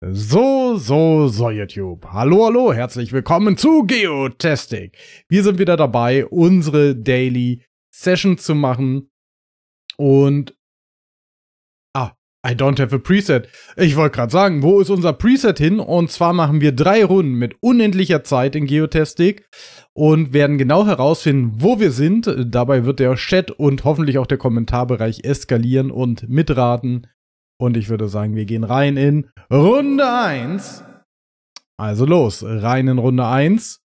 So, so, so, YouTube. Hallo, hallo, herzlich willkommen zu Geotastic. Wir sind wieder dabei, unsere Daily Session zu machen. Und. Ah, I don't have a Preset. Ich wollte gerade sagen, wo ist unser Preset hin? Und zwar machen wir drei Runden mit unendlicher Zeit in Geotastic und werden genau herausfinden, wo wir sind. Dabei wird der Chat und hoffentlich auch der Kommentarbereich eskalieren und mitraten. Und ich würde sagen, wir gehen rein in Runde 1. Also los, rein in Runde 1.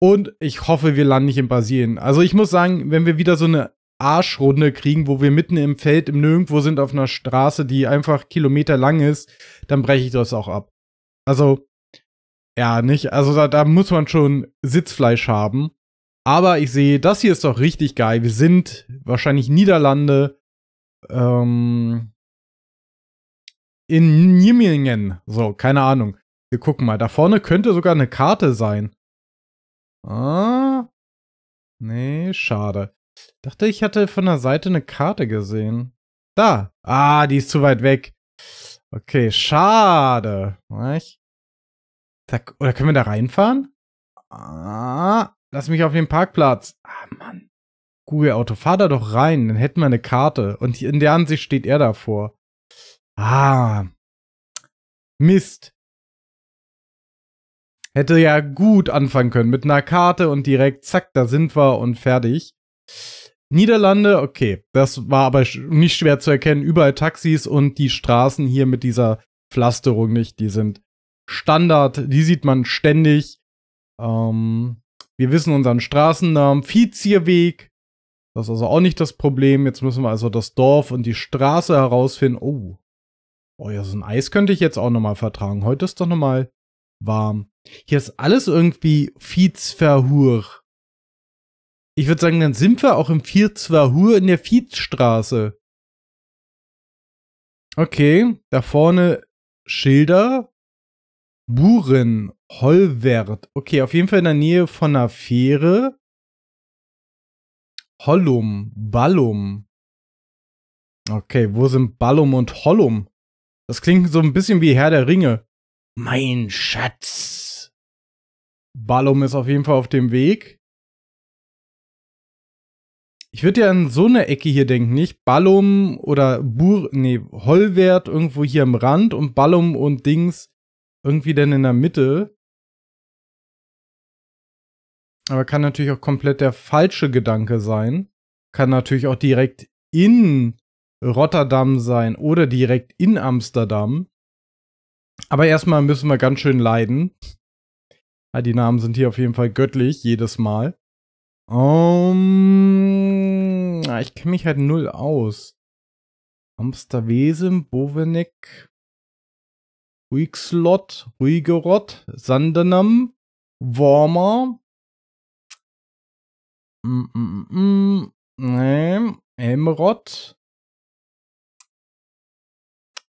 Und ich hoffe, wir landen nicht in Brasilien. Also ich muss sagen, wenn wir wieder so eine Arschrunde kriegen, wo wir mitten im Feld im Nirgendwo sind auf einer Straße, die einfach Kilometer lang ist, dann breche ich das auch ab. Also, ja, nicht. Also da, da muss man schon Sitzfleisch haben. Aber ich sehe, das hier ist doch richtig geil. Wir sind wahrscheinlich Niederlande. Ähm, in Niemingen. So, keine Ahnung. Wir gucken mal. Da vorne könnte sogar eine Karte sein. Ah. Nee, schade. Dachte, ich hatte von der Seite eine Karte gesehen. Da. Ah, die ist zu weit weg. Okay, schade. Da, oder können wir da reinfahren? Ah, lass mich auf den Parkplatz. Ah, Mann. Google Auto, fahr da doch rein, dann hätten wir eine Karte. Und in der Ansicht steht er davor. Ah. Mist. Hätte ja gut anfangen können. Mit einer Karte und direkt, zack, da sind wir und fertig. Niederlande, okay. Das war aber nicht schwer zu erkennen. Überall Taxis und die Straßen hier mit dieser Pflasterung nicht. Die sind Standard. Die sieht man ständig. Ähm, wir wissen unseren Straßennamen. Vizierweg. Das ist also auch nicht das Problem. Jetzt müssen wir also das Dorf und die Straße herausfinden. Oh, Oh ja, so ein Eis könnte ich jetzt auch nochmal vertragen. Heute ist doch nochmal warm. Hier ist alles irgendwie Vietzverhur. Ich würde sagen, dann sind wir auch im Vietzverhur in der Vietzstraße. Okay, da vorne Schilder. Buren, Hollwert. Okay, auf jeden Fall in der Nähe von einer Fähre. Hollum, Ballum. Okay, wo sind Ballum und Hollum? Das klingt so ein bisschen wie Herr der Ringe. Mein Schatz. Ballum ist auf jeden Fall auf dem Weg. Ich würde ja an so eine Ecke hier denken, nicht? Ballum oder Bur, nee, Hollwert irgendwo hier am Rand und Ballum und Dings irgendwie dann in der Mitte. Aber kann natürlich auch komplett der falsche Gedanke sein. Kann natürlich auch direkt in Rotterdam sein oder direkt in Amsterdam. Aber erstmal müssen wir ganz schön leiden. Ja, die Namen sind hier auf jeden Fall göttlich, jedes Mal. Um, ähm, ich kenne mich halt null aus. Amsterwesen, Bovenek, Ruigslot, Ruigerot, Sandenam, Wormer. Mm, mm, mm, mm. nee, Elmerod.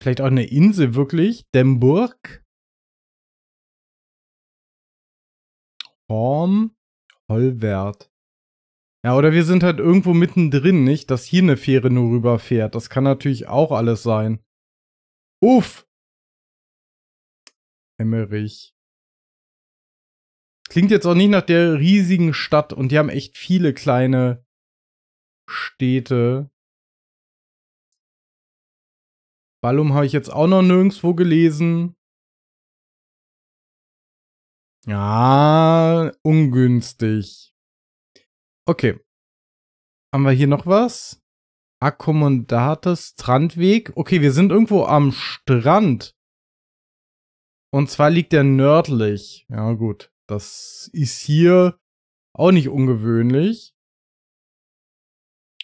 Vielleicht auch eine Insel wirklich. Demburg. Horm. Hollwert? Ja, oder wir sind halt irgendwo mittendrin, nicht? Dass hier eine Fähre nur rüberfährt. Das kann natürlich auch alles sein. Uff! Emmerich. Klingt jetzt auch nicht nach der riesigen Stadt und die haben echt viele kleine Städte. Ballum habe ich jetzt auch noch nirgendwo gelesen. Ja, ungünstig. Okay. Haben wir hier noch was? Akkommodates Strandweg. Okay, wir sind irgendwo am Strand. Und zwar liegt der nördlich. Ja, gut. Das ist hier auch nicht ungewöhnlich.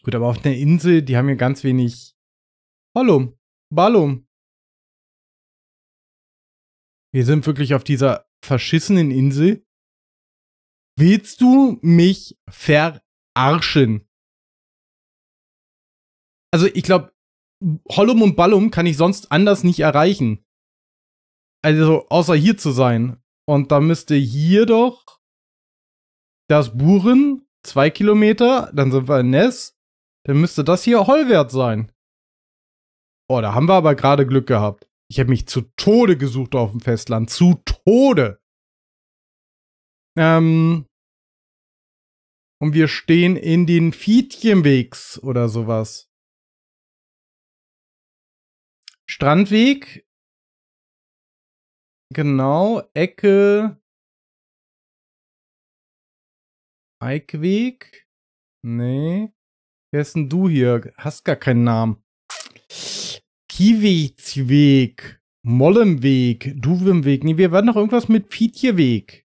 Gut, aber auf der Insel, die haben hier ganz wenig Ballum. Ballum. Wir sind wirklich auf dieser verschissenen Insel. Willst du mich verarschen? Also ich glaube, Hollum und Ballum kann ich sonst anders nicht erreichen. Also außer hier zu sein. Und da müsste hier doch das Buren, zwei Kilometer, dann sind wir in Ness, dann müsste das hier Hollwert sein. Oh, da haben wir aber gerade Glück gehabt. Ich habe mich zu Tode gesucht auf dem Festland. Zu Tode. Ähm. Und wir stehen in den Fietchenwegs oder sowas. Strandweg. Genau, Ecke. Eikweg? Nee. Wer ist denn du hier? Hast gar keinen Namen. Kiewigsweg, Mollemweg, Duwemweg. Nee, wir werden noch irgendwas mit Pietjeweg.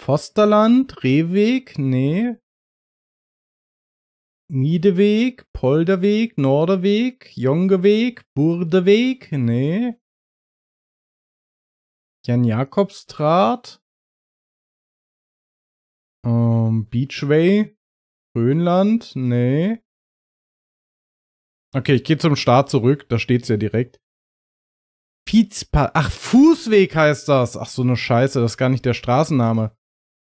Fosterland, Rehweg, nee. Niedeweg, Polderweg, Norderweg, Jongeweg, Burdeweg, nee. Jan-Jakobstraat, ähm, Beachway, Grönland, nee. Okay, ich gehe zum Start zurück, da steht's ja direkt. Pizpa. Ach, Fußweg heißt das. Ach, so eine Scheiße, das ist gar nicht der Straßenname.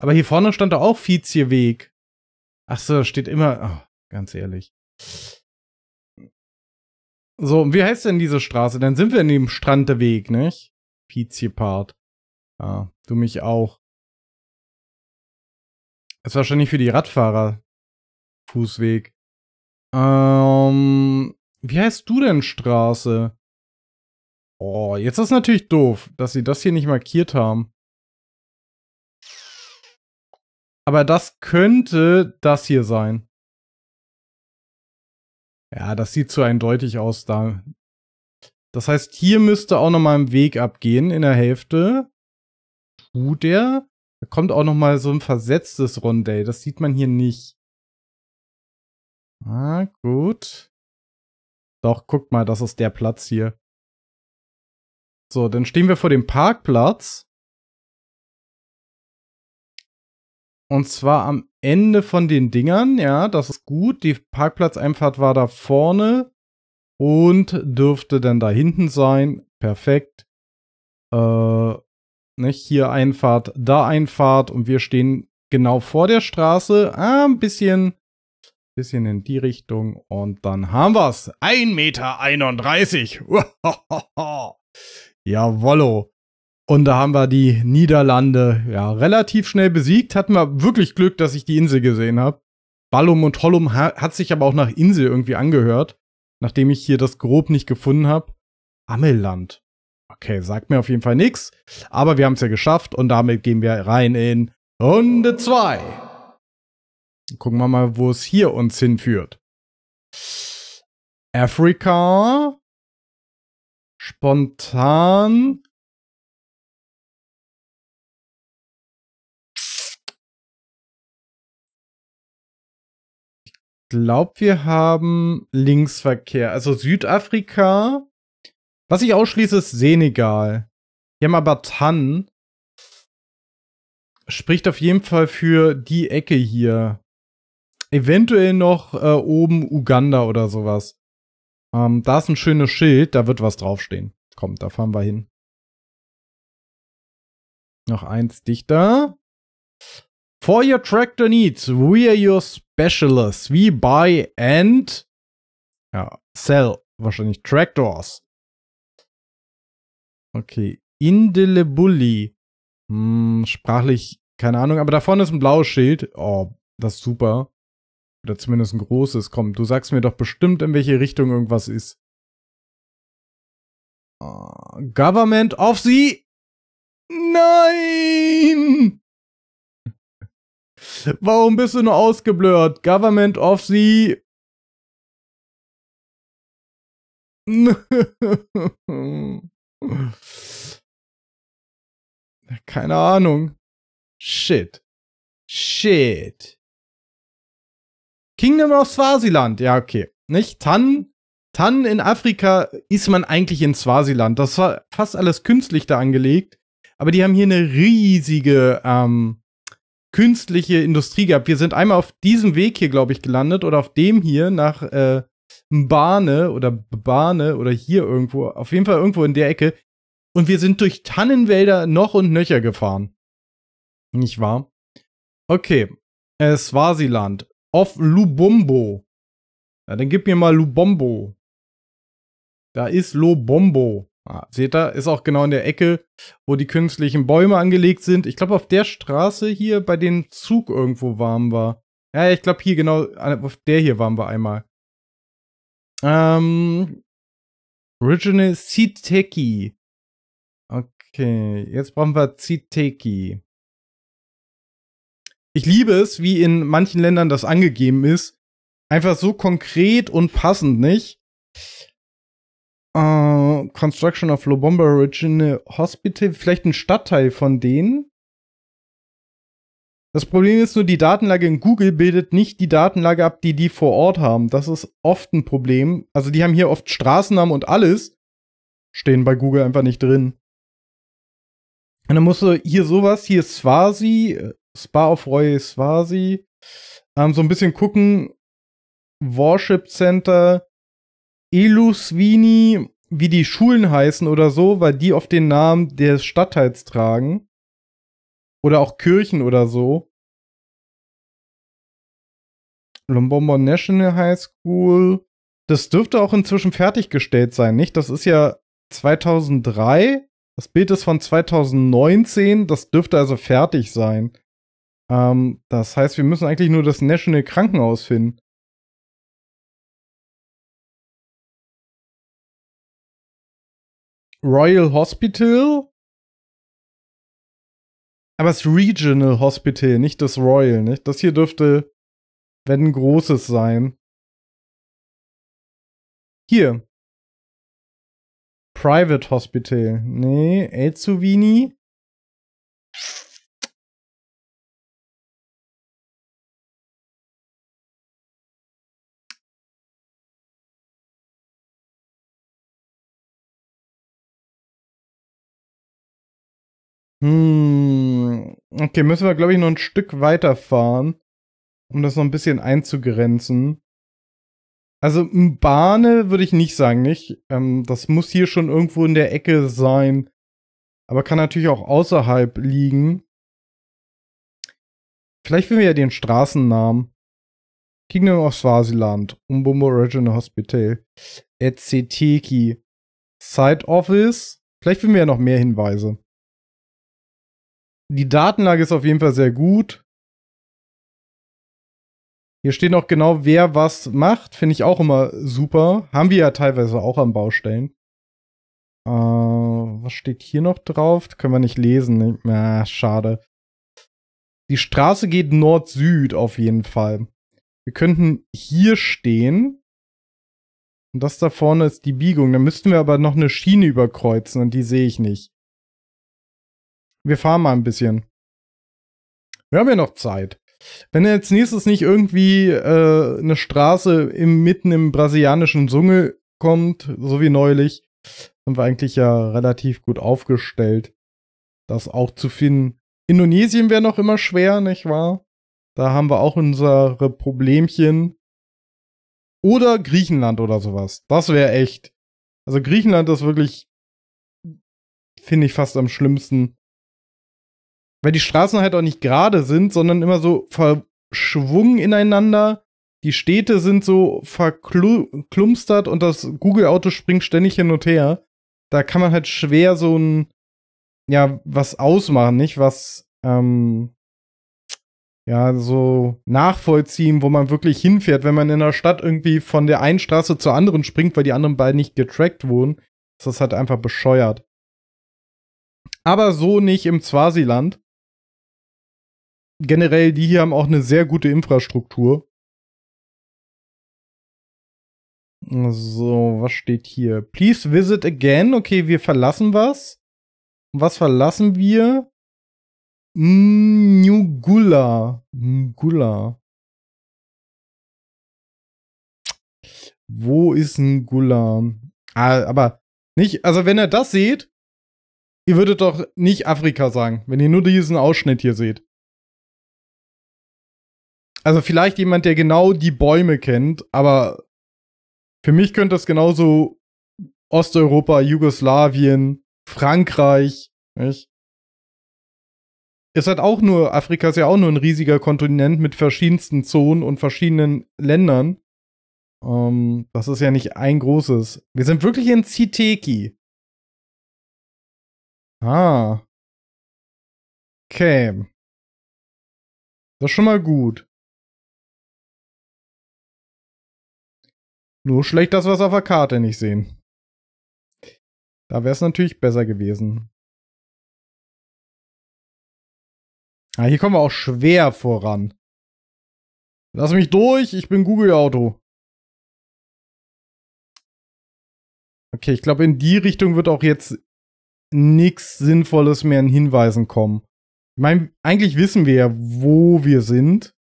Aber hier vorne stand doch auch Fizierweg. Ach so, steht immer. Oh, ganz ehrlich. So, und wie heißt denn diese Straße? Dann sind wir in dem Strandeweg, nicht? Pizierpart. Ah, du mich auch. ist wahrscheinlich für die Radfahrer Fußweg. Ähm, wie heißt du denn Straße? Oh, jetzt ist natürlich doof, dass sie das hier nicht markiert haben. Aber das könnte das hier sein. Ja, das sieht zu eindeutig aus da. Das heißt, hier müsste auch nochmal ein Weg abgehen in der Hälfte. Tut der? Da kommt auch nochmal so ein versetztes Rondell. Das sieht man hier nicht. Ah, gut. Doch, guck mal, das ist der Platz hier. So, dann stehen wir vor dem Parkplatz. Und zwar am Ende von den Dingern, ja, das ist gut. Die Parkplatzeinfahrt war da vorne und dürfte dann da hinten sein. Perfekt. Äh, nicht? Ne, hier Einfahrt, da Einfahrt und wir stehen genau vor der Straße. Ah, ein bisschen bisschen in die Richtung und dann haben wir's. 1,31 Meter. Jawollo. Und da haben wir die Niederlande ja relativ schnell besiegt. Hatten wir wirklich Glück, dass ich die Insel gesehen habe. Ballum und Hollum ha hat sich aber auch nach Insel irgendwie angehört, nachdem ich hier das Grob nicht gefunden habe. Ammelland. Okay, sagt mir auf jeden Fall nichts. Aber wir haben es ja geschafft und damit gehen wir rein in Runde 2. Gucken wir mal, wo es hier uns hinführt. Afrika. Spontan. Ich glaube, wir haben Linksverkehr. Also Südafrika. Was ich ausschließe, ist Senegal. Wir haben aber Tan. Spricht auf jeden Fall für die Ecke hier. Eventuell noch äh, oben Uganda oder sowas. Ähm, da ist ein schönes Schild, da wird was draufstehen. Komm, da fahren wir hin. Noch eins dichter. For your tractor needs, we are your specialists. We buy and ja, sell wahrscheinlich Tractors. Okay, Indelebulli. Hm, sprachlich keine Ahnung, aber da vorne ist ein blaues Schild. Oh, das ist super. Oder zumindest ein großes kommt. Du sagst mir doch bestimmt, in welche Richtung irgendwas ist. Ah, Government of the... Nein! Warum bist du nur ausgeblurrt? Government of the... Keine Ahnung. Shit. Shit. Kingdom of Swaziland, ja, okay. Nicht? Tan, Tan in Afrika ist man eigentlich in Swaziland. Das war fast alles künstlich da angelegt. Aber die haben hier eine riesige ähm, künstliche Industrie gehabt. Wir sind einmal auf diesem Weg hier, glaube ich, gelandet oder auf dem hier nach äh, Mbane oder Bane oder hier irgendwo. Auf jeden Fall irgendwo in der Ecke. Und wir sind durch Tannenwälder noch und nöcher gefahren. Nicht wahr? Okay. Äh, Swaziland of Lubombo. Na, dann gib mir mal Lubombo. Da ist Lobombo. Ah, seht ihr, ist auch genau in der Ecke, wo die künstlichen Bäume angelegt sind. Ich glaube, auf der Straße hier, bei dem Zug irgendwo warm war. Ja, ich glaube, hier genau, auf der hier waren wir einmal. Ähm, Original Siteki. Okay, jetzt brauchen wir Ziteki ich liebe es, wie in manchen Ländern das angegeben ist. Einfach so konkret und passend, nicht? Uh, Construction of Lobomba Original Hospital, vielleicht ein Stadtteil von denen. Das Problem ist nur, die Datenlage in Google bildet nicht die Datenlage ab, die die vor Ort haben. Das ist oft ein Problem. Also die haben hier oft Straßennamen und alles stehen bei Google einfach nicht drin. Und dann musst du hier sowas, hier Swazi, Spa of Roy Swasi. Ähm, so ein bisschen gucken, Worship Center, Eluswini, wie die Schulen heißen oder so, weil die oft den Namen des Stadtteils tragen. Oder auch Kirchen oder so. Lombombo National High School. Das dürfte auch inzwischen fertiggestellt sein, nicht? Das ist ja 2003. Das Bild ist von 2019. Das dürfte also fertig sein. Ähm, das heißt, wir müssen eigentlich nur das National Krankenhaus finden. Royal Hospital? Aber das Regional Hospital, nicht das Royal, nicht? Das hier dürfte, wenn ein großes sein. Hier. Private Hospital. Nee, Elzuvini. Hm, okay, müssen wir, glaube ich, noch ein Stück weiterfahren, um das noch ein bisschen einzugrenzen. Also Bahne würde ich nicht sagen, nicht? Ähm, das muss hier schon irgendwo in der Ecke sein, aber kann natürlich auch außerhalb liegen. Vielleicht finden wir ja den Straßennamen. Kingdom of Swaziland, Umbumbo Regional Hospital, Etzeteki, Side Office. Vielleicht finden wir ja noch mehr Hinweise die Datenlage ist auf jeden Fall sehr gut. Hier steht auch genau, wer was macht. Finde ich auch immer super. Haben wir ja teilweise auch an Baustellen. Äh, was steht hier noch drauf? Können wir nicht lesen. Ah, schade. Die Straße geht Nord-Süd auf jeden Fall. Wir könnten hier stehen. Und das da vorne ist die Biegung. Da müssten wir aber noch eine Schiene überkreuzen und die sehe ich nicht wir fahren mal ein bisschen. Wir haben ja noch Zeit. Wenn jetzt nächstes nicht irgendwie äh, eine Straße im, mitten im brasilianischen Dschungel kommt, so wie neulich, sind wir eigentlich ja relativ gut aufgestellt, das auch zu finden. Indonesien wäre noch immer schwer, nicht wahr? Da haben wir auch unsere Problemchen. Oder Griechenland oder sowas. Das wäre echt. Also Griechenland ist wirklich, finde ich, fast am schlimmsten weil die Straßen halt auch nicht gerade sind, sondern immer so verschwungen ineinander. Die Städte sind so verklumstert und das Google-Auto springt ständig hin und her. Da kann man halt schwer so ein, ja, was ausmachen, nicht? Was, ähm, ja, so nachvollziehen, wo man wirklich hinfährt. Wenn man in der Stadt irgendwie von der einen Straße zur anderen springt, weil die anderen beiden nicht getrackt wurden, Das ist halt einfach bescheuert. Aber so nicht im Swasiland generell, die hier haben auch eine sehr gute Infrastruktur. So, was steht hier? Please visit again. Okay, wir verlassen was. Was verlassen wir? Ngula. Ngula. Wo ist Ngula? Ah, aber nicht, also wenn ihr das seht, ihr würdet doch nicht Afrika sagen, wenn ihr nur diesen Ausschnitt hier seht. Also vielleicht jemand, der genau die Bäume kennt, aber für mich könnte das genauso Osteuropa, Jugoslawien, Frankreich, nicht? Ist halt auch nur, Afrika ist ja auch nur ein riesiger Kontinent mit verschiedensten Zonen und verschiedenen Ländern. Um, ähm, das ist ja nicht ein großes. Wir sind wirklich in Ziteki. Ah. Okay. Das ist schon mal gut. Nur schlecht, dass wir es auf der Karte nicht sehen. Da wäre es natürlich besser gewesen. Ah, hier kommen wir auch schwer voran. Lass mich durch, ich bin Google Auto. Okay, ich glaube, in die Richtung wird auch jetzt nichts Sinnvolles mehr in Hinweisen kommen. Ich meine, eigentlich wissen wir ja, wo wir sind.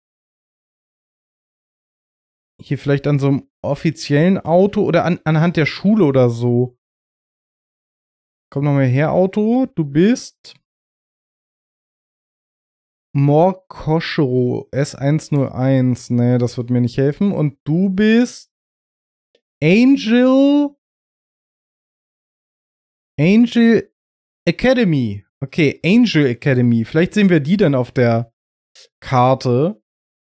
Hier vielleicht an so einem offiziellen Auto oder an, anhand der Schule oder so? Komm nochmal her, Auto. Du bist Morkoshiro S101. Nee, das wird mir nicht helfen. Und du bist Angel Angel Academy. Okay, Angel Academy. Vielleicht sehen wir die dann auf der Karte.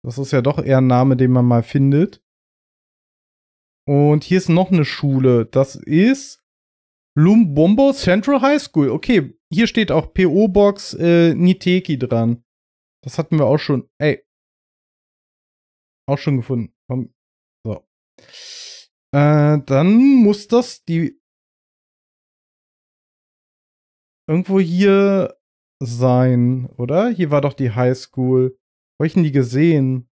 Das ist ja doch eher ein Name, den man mal findet. Und hier ist noch eine Schule. Das ist Lumbombo Central High School. Okay, hier steht auch PO-Box äh, Niteki dran. Das hatten wir auch schon. Ey. Auch schon gefunden. Komm. So. Äh, dann muss das die. Irgendwo hier sein, oder? Hier war doch die High School. Wo hab ich denn die gesehen?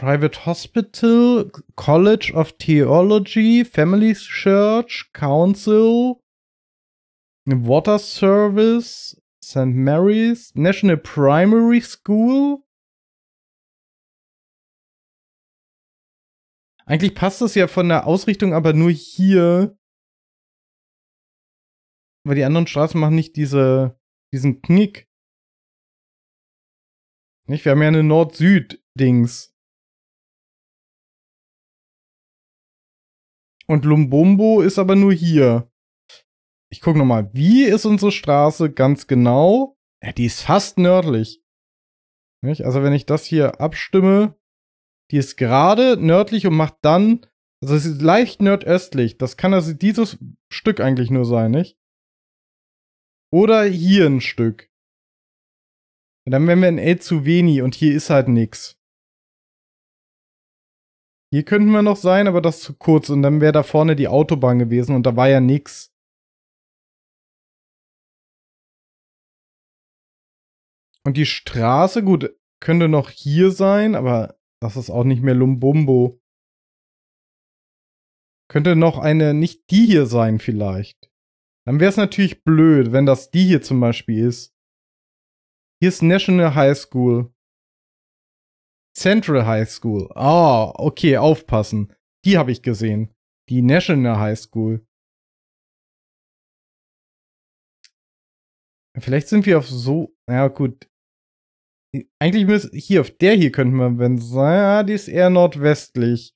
Private Hospital, College of Theology, Family Church, Council, Water Service, St. Mary's, National Primary School. Eigentlich passt das ja von der Ausrichtung, aber nur hier. Weil die anderen Straßen machen nicht diese, diesen Knick. Nicht? Wir haben ja eine Nord-Süd-Dings. Und Lumbombo ist aber nur hier. Ich guck nochmal, wie ist unsere Straße ganz genau? Ja, die ist fast nördlich. Nicht? Also wenn ich das hier abstimme, die ist gerade nördlich und macht dann, also es ist leicht nordöstlich. Das kann also dieses Stück eigentlich nur sein, nicht? Oder hier ein Stück. dann wären wir in zu wenig und hier ist halt nix. Hier könnten wir noch sein, aber das zu kurz. Und dann wäre da vorne die Autobahn gewesen und da war ja nix. Und die Straße, gut, könnte noch hier sein, aber das ist auch nicht mehr Lumbumbo. Könnte noch eine, nicht die hier sein vielleicht. Dann wäre es natürlich blöd, wenn das die hier zum Beispiel ist. Hier ist National High School. Central High School. Ah, okay, aufpassen. Die habe ich gesehen. Die National High School. Vielleicht sind wir auf so. Ja, gut. Eigentlich müssen. Hier, auf der hier könnten wir, wenn. Ja, die ist eher nordwestlich.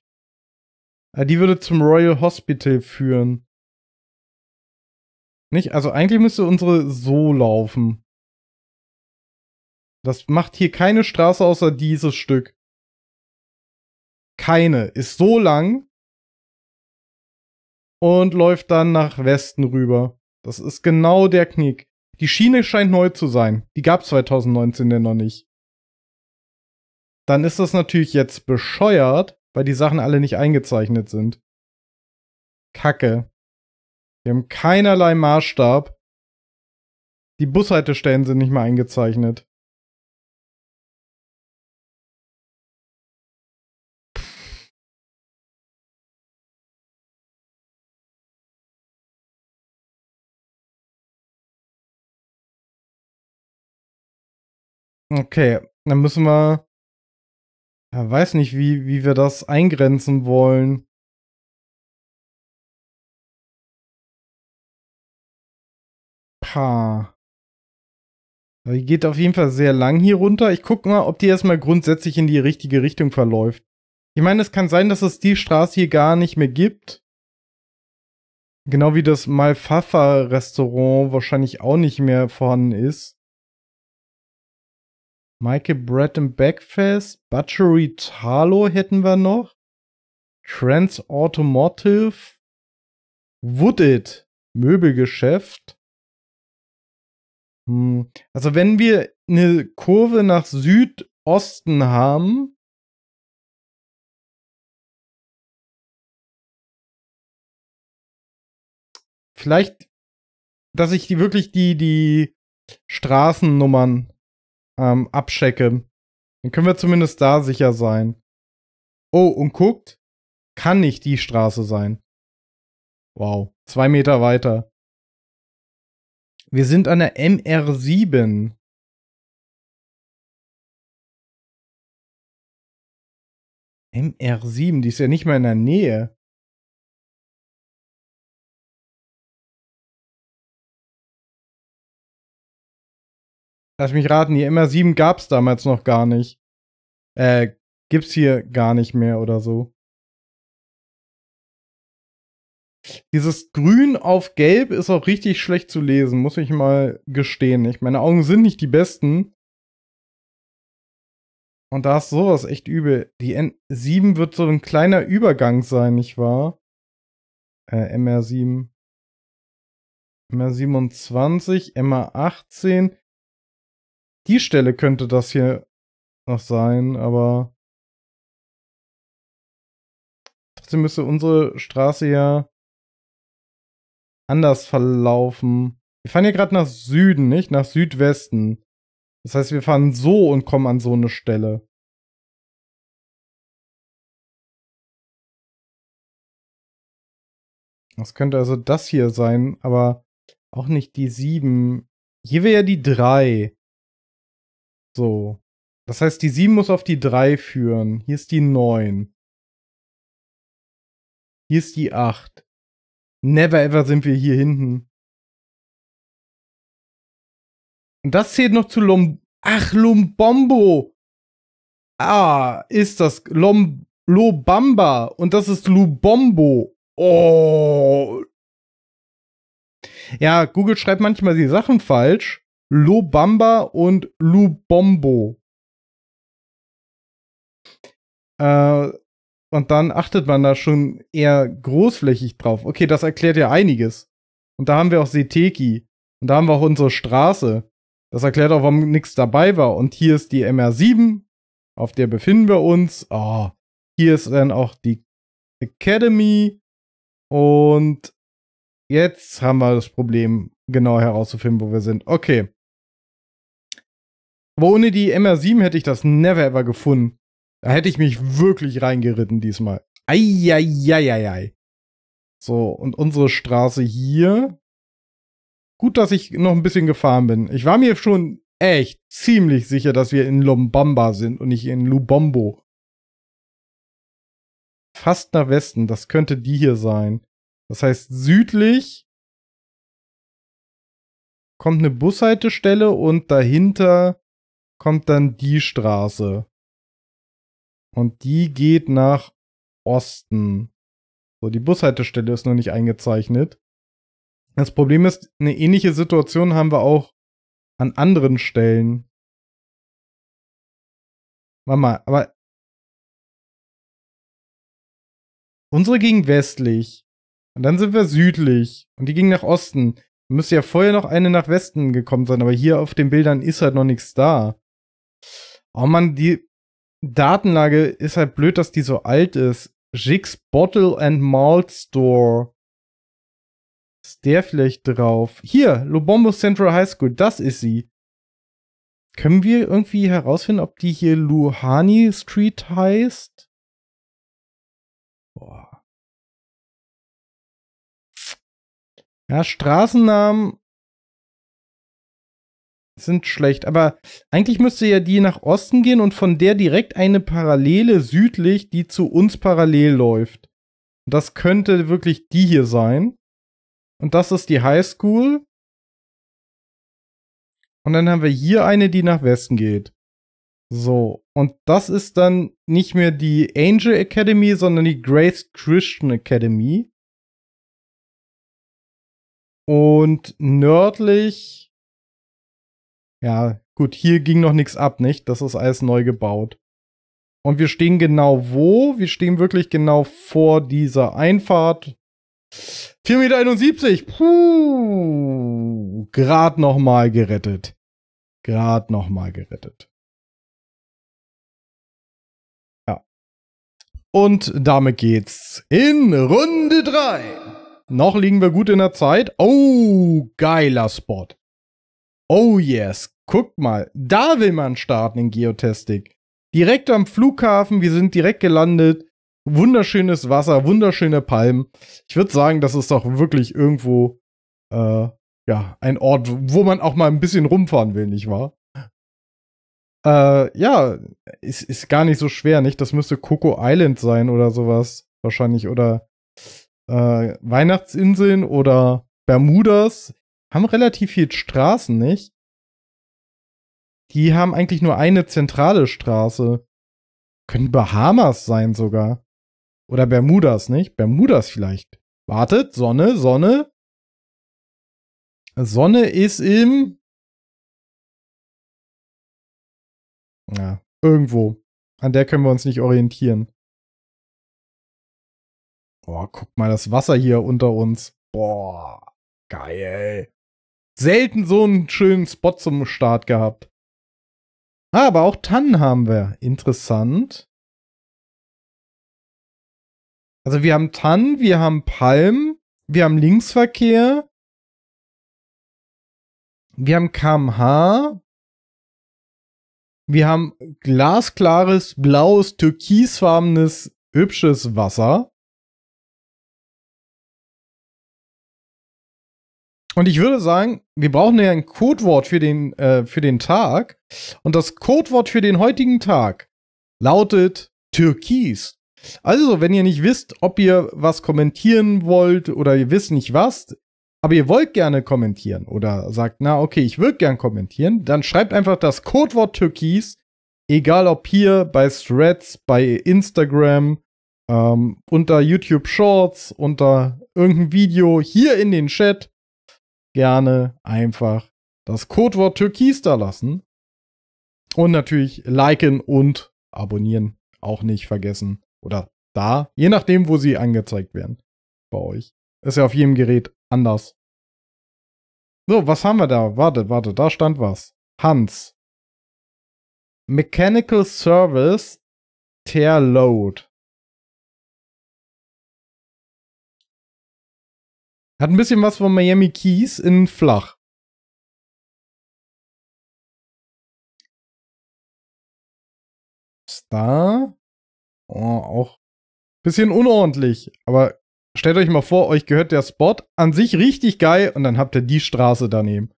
Ah, die würde zum Royal Hospital führen. Nicht? Also eigentlich müsste unsere so laufen. Das macht hier keine Straße außer dieses Stück. Keine. Ist so lang und läuft dann nach Westen rüber. Das ist genau der Knick. Die Schiene scheint neu zu sein. Die gab 2019 denn noch nicht. Dann ist das natürlich jetzt bescheuert, weil die Sachen alle nicht eingezeichnet sind. Kacke. Wir haben keinerlei Maßstab. Die Bushaltestellen sind nicht mehr eingezeichnet. Okay, dann müssen wir. Ja, weiß nicht, wie, wie wir das eingrenzen wollen. Paar. Die geht auf jeden Fall sehr lang hier runter. Ich guck mal, ob die erstmal grundsätzlich in die richtige Richtung verläuft. Ich meine, es kann sein, dass es die Straße hier gar nicht mehr gibt. Genau wie das Malfafa-Restaurant wahrscheinlich auch nicht mehr vorhanden ist. Michael Bratton Backfest, Butchery Talo hätten wir noch, Trans Automotive, Woodit, Möbelgeschäft. Hm. Also wenn wir eine Kurve nach Südosten haben, vielleicht, dass ich die wirklich die, die Straßennummern ähm, abchecke. Dann können wir zumindest da sicher sein. Oh, und guckt, kann nicht die Straße sein. Wow, zwei Meter weiter. Wir sind an der MR7. MR7, die ist ja nicht mehr in der Nähe. lass mich raten, die MR7 gab es damals noch gar nicht. Äh, gibt's hier gar nicht mehr oder so. Dieses Grün auf Gelb ist auch richtig schlecht zu lesen, muss ich mal gestehen. Ich meine Augen sind nicht die besten. Und da ist sowas echt übel. Die N7 wird so ein kleiner Übergang sein, nicht wahr? Äh, MR7. MR27, MR18 die Stelle könnte das hier noch sein, aber trotzdem müsste unsere Straße ja anders verlaufen. Wir fahren hier gerade nach Süden, nicht? Nach Südwesten. Das heißt, wir fahren so und kommen an so eine Stelle. Das könnte also das hier sein, aber auch nicht die 7. Hier wäre ja die 3. So. Das heißt, die 7 muss auf die 3 führen. Hier ist die 9. Hier ist die 8. Never ever sind wir hier hinten. Und das zählt noch zu Lom... Ach, Lombombo. Ah, ist das Lom... Lobamba. Und das ist Lubombo. Oh. Ja, Google schreibt manchmal die Sachen falsch. Lobamba und Lubombo. Äh, und dann achtet man da schon eher großflächig drauf. Okay, das erklärt ja einiges. Und da haben wir auch Seteki. Und da haben wir auch unsere Straße. Das erklärt auch, warum nichts dabei war. Und hier ist die MR7, auf der befinden wir uns. Oh, hier ist dann auch die Academy. Und jetzt haben wir das Problem, genau herauszufinden, wo wir sind. Okay. Aber ohne die MR7 hätte ich das never ever gefunden. Da hätte ich mich wirklich reingeritten diesmal. Eieieiei. So, und unsere Straße hier. Gut, dass ich noch ein bisschen gefahren bin. Ich war mir schon echt ziemlich sicher, dass wir in Lombamba sind und nicht in Lubombo. Fast nach Westen, das könnte die hier sein. Das heißt, südlich kommt eine Bushaltestelle und dahinter kommt dann die Straße. Und die geht nach Osten. So, die Bushaltestelle ist noch nicht eingezeichnet. Das Problem ist, eine ähnliche Situation haben wir auch an anderen Stellen. Warte mal, aber. Unsere ging westlich. Und dann sind wir südlich. Und die ging nach Osten. Müsste ja vorher noch eine nach Westen gekommen sein, aber hier auf den Bildern ist halt noch nichts da. Oh man, die Datenlage ist halt blöd, dass die so alt ist. Jigs Bottle and Malt Store. Ist der vielleicht drauf? Hier, Lobombo Central High School, das ist sie. Können wir irgendwie herausfinden, ob die hier Luhani Street heißt? Boah. Ja, Straßennamen sind schlecht. Aber eigentlich müsste ja die nach Osten gehen und von der direkt eine Parallele südlich, die zu uns parallel läuft. Das könnte wirklich die hier sein. Und das ist die High School. Und dann haben wir hier eine, die nach Westen geht. So, und das ist dann nicht mehr die Angel Academy, sondern die Grace Christian Academy. Und nördlich ja, gut, hier ging noch nichts ab, nicht? Das ist alles neu gebaut. Und wir stehen genau wo? Wir stehen wirklich genau vor dieser Einfahrt. 4,71 Meter. Puh. Grad nochmal gerettet. Grad nochmal gerettet. Ja. Und damit geht's in Runde 3. Noch liegen wir gut in der Zeit. Oh, geiler Spot. Oh yes, guckt mal, da will man starten in Geotastic. Direkt am Flughafen, wir sind direkt gelandet. Wunderschönes Wasser, wunderschöne Palmen. Ich würde sagen, das ist doch wirklich irgendwo äh, ja, ein Ort, wo man auch mal ein bisschen rumfahren will, nicht wahr? Äh, ja, ist, ist gar nicht so schwer, nicht? Das müsste Coco Island sein oder sowas. Wahrscheinlich. Oder äh, Weihnachtsinseln oder Bermudas. Haben relativ viel Straßen, nicht? die haben eigentlich nur eine zentrale Straße. Können Bahamas sein sogar. Oder Bermudas, nicht? Bermudas vielleicht. Wartet, Sonne, Sonne. Sonne ist im. Ja, irgendwo. An der können wir uns nicht orientieren. Boah, guck mal das Wasser hier unter uns. Boah, geil. Selten so einen schönen Spot zum Start gehabt. Ah, aber auch Tannen haben wir. Interessant. Also wir haben Tannen, wir haben Palmen, wir haben Linksverkehr, wir haben KMH, wir haben glasklares, blaues, türkisfarbenes, hübsches Wasser. Und ich würde sagen, wir brauchen ja ein Codewort für den, äh, für den Tag. Und das Codewort für den heutigen Tag lautet Türkis. Also, wenn ihr nicht wisst, ob ihr was kommentieren wollt oder ihr wisst nicht was, aber ihr wollt gerne kommentieren oder sagt, na okay, ich würde gern kommentieren, dann schreibt einfach das Codewort Türkis, egal ob hier bei Threads, bei Instagram, ähm, unter YouTube Shorts, unter irgendeinem Video, hier in den Chat gerne einfach das Codewort Türkis da lassen. Und natürlich liken und abonnieren auch nicht vergessen. Oder da, je nachdem, wo sie angezeigt werden bei euch. Ist ja auf jedem Gerät anders. So, was haben wir da? Warte, warte, da stand was. Hans. Mechanical Service Tear Load. Hat ein bisschen was von Miami Keys in flach. Star. Oh, auch ein bisschen unordentlich, aber stellt euch mal vor, euch gehört der Spot an sich richtig geil und dann habt ihr die Straße daneben.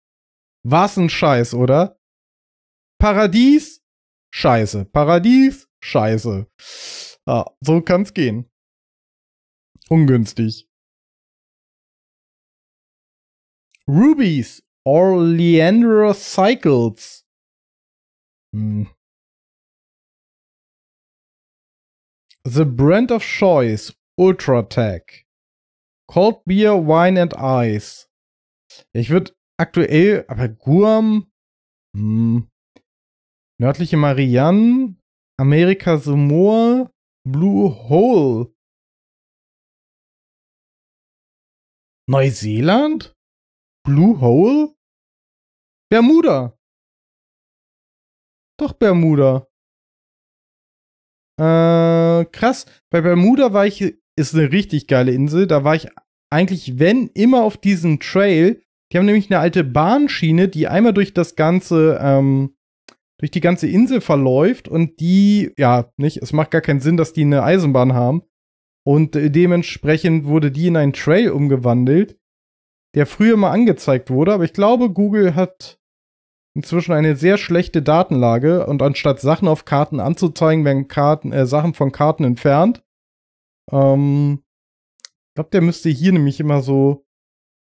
Was ein Scheiß, oder? Paradies, Scheiße. Paradies, Scheiße. Ah, so kann's gehen. Ungünstig. Rubies Oleandro Cycles. Hm. The Brand of Choice Ultra Tech. Cold Beer, Wine and Ice. Ich würde aktuell, aber Guam, hm. Nördliche Marianne, Amerika Samoa, Blue Hole. Neuseeland? Blue Hole? Bermuda. Doch Bermuda. Äh, krass. Bei Bermuda war ich, ist eine richtig geile Insel. Da war ich eigentlich, wenn, immer auf diesem Trail. Die haben nämlich eine alte Bahnschiene, die einmal durch das ganze, ähm, durch die ganze Insel verläuft und die, ja, nicht, es macht gar keinen Sinn, dass die eine Eisenbahn haben. Und äh, dementsprechend wurde die in einen Trail umgewandelt der früher mal angezeigt wurde, aber ich glaube, Google hat inzwischen eine sehr schlechte Datenlage und anstatt Sachen auf Karten anzuzeigen, werden Karten, äh, Sachen von Karten entfernt. Ähm, ich glaube, der müsste hier nämlich immer so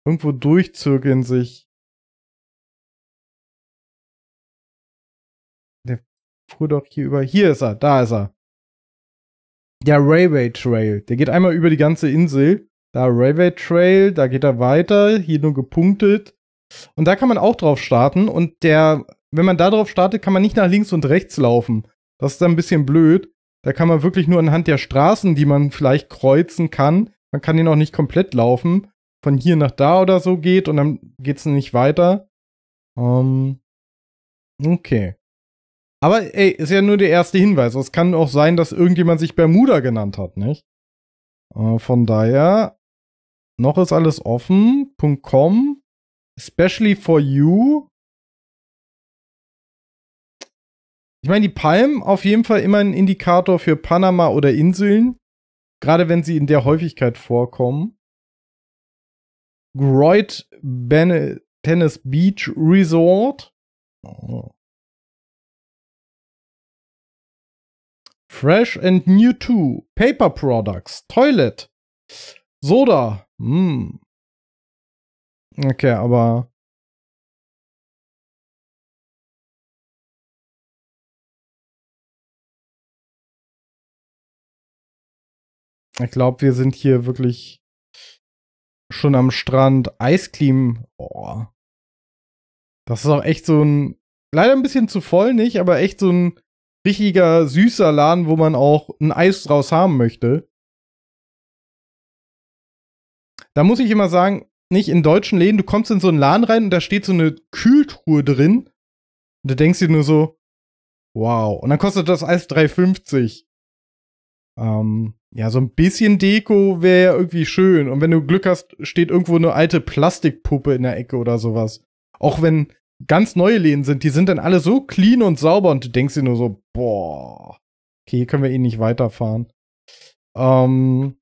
irgendwo durchzirkeln sich. Der fuhr doch hier über. Hier ist er, da ist er. Der Railway Trail. Der geht einmal über die ganze Insel. Da Railway Trail, da geht er weiter, hier nur gepunktet. Und da kann man auch drauf starten. Und der, wenn man da drauf startet, kann man nicht nach links und rechts laufen. Das ist dann ein bisschen blöd. Da kann man wirklich nur anhand der Straßen, die man vielleicht kreuzen kann, man kann ihn auch nicht komplett laufen, von hier nach da oder so geht und dann geht es nicht weiter. Ähm, okay. Aber ey, ist ja nur der erste Hinweis. Es kann auch sein, dass irgendjemand sich Bermuda genannt hat, nicht? Äh, von daher, noch ist alles offen.com, Especially for you. Ich meine, die Palmen auf jeden Fall immer ein Indikator für Panama oder Inseln. Gerade wenn sie in der Häufigkeit vorkommen. Groid ben Tennis Beach Resort. Oh. Fresh and new too. Paper products. Toilet. Soda. Hm. Okay, aber. Ich glaube, wir sind hier wirklich schon am Strand. Eiscream. Oh. Das ist auch echt so ein. Leider ein bisschen zu voll nicht, aber echt so ein richtiger süßer Laden, wo man auch ein Eis draus haben möchte. Da muss ich immer sagen, nicht in deutschen Läden, du kommst in so einen Laden rein und da steht so eine Kühltruhe drin. Und du denkst dir nur so, wow. Und dann kostet das Eis 3,50. Ähm, ja, so ein bisschen Deko wäre ja irgendwie schön. Und wenn du Glück hast, steht irgendwo eine alte Plastikpuppe in der Ecke oder sowas. Auch wenn ganz neue Läden sind, die sind dann alle so clean und sauber und du denkst dir nur so, boah, okay, hier können wir eh nicht weiterfahren. Ähm,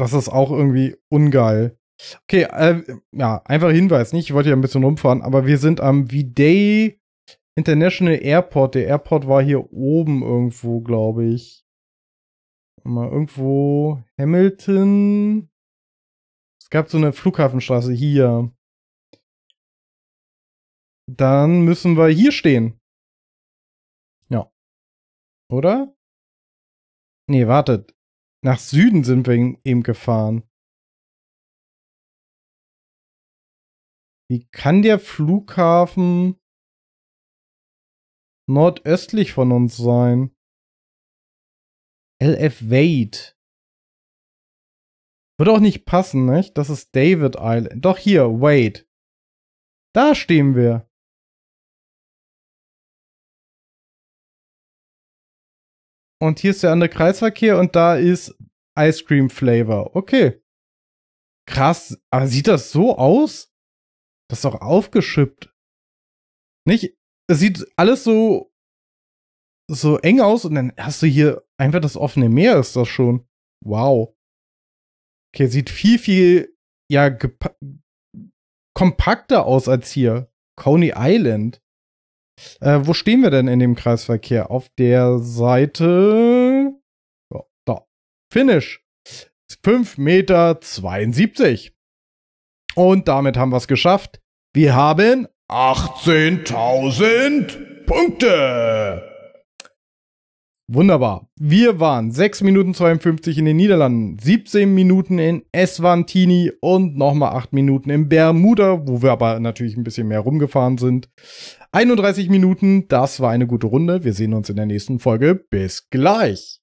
das ist auch irgendwie ungeil. Okay, äh, ja, einfacher Hinweis, nicht? Ich wollte ja ein bisschen rumfahren, aber wir sind am V-Day International Airport. Der Airport war hier oben irgendwo, glaube ich. Mal irgendwo Hamilton. Es gab so eine Flughafenstraße hier. Dann müssen wir hier stehen. Ja. Oder? Nee, wartet nach Süden sind wir eben gefahren. Wie kann der Flughafen nordöstlich von uns sein? LF Wade. Wird auch nicht passen, nicht? Das ist David Island. Doch hier, Wade. Da stehen wir. Und hier ist der andere Kreisverkehr und da ist Ice Cream Flavor. Okay. Krass. Aber sieht das so aus? Das ist doch aufgeschippt. Nicht? Es sieht alles so, so eng aus und dann hast du hier einfach das offene Meer, ist das schon. Wow. Okay, sieht viel, viel, ja, kompakter aus als hier. Coney Island. Äh, wo stehen wir denn in dem Kreisverkehr? Auf der Seite. Ja, da. Finish. 5,72 Meter. Und damit haben wir es geschafft. Wir haben 18.000 Punkte. Wunderbar. Wir waren 6 Minuten 52 in den Niederlanden, 17 Minuten in Eswantini und nochmal 8 Minuten in Bermuda, wo wir aber natürlich ein bisschen mehr rumgefahren sind. 31 Minuten, das war eine gute Runde. Wir sehen uns in der nächsten Folge. Bis gleich.